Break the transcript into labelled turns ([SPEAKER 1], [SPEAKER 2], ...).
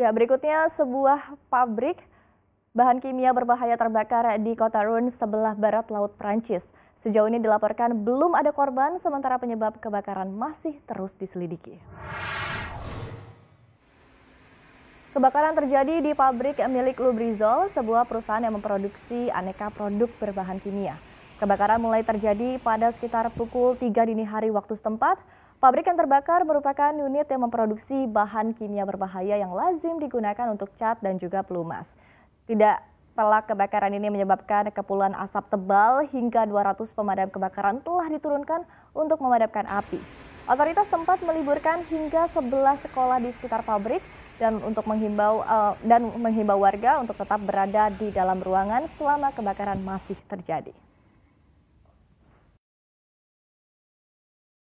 [SPEAKER 1] Ya, berikutnya sebuah pabrik bahan kimia berbahaya terbakar di kota Rennes sebelah barat Laut Prancis. Sejauh ini dilaporkan belum ada korban, sementara penyebab kebakaran masih terus diselidiki. Kebakaran terjadi di pabrik milik Lubrizol, sebuah perusahaan yang memproduksi aneka produk berbahan kimia. Kebakaran mulai terjadi pada sekitar pukul 3 dini hari waktu setempat. Pabrik yang terbakar merupakan unit yang memproduksi bahan kimia berbahaya yang lazim digunakan untuk cat dan juga pelumas. Tidak Pelak kebakaran ini menyebabkan kepulan asap tebal hingga 200 pemadam kebakaran telah diturunkan untuk memadamkan api. Otoritas tempat meliburkan hingga 11 sekolah di sekitar pabrik dan untuk menghimbau uh, dan menghimbau warga untuk tetap berada di dalam ruangan selama kebakaran masih terjadi.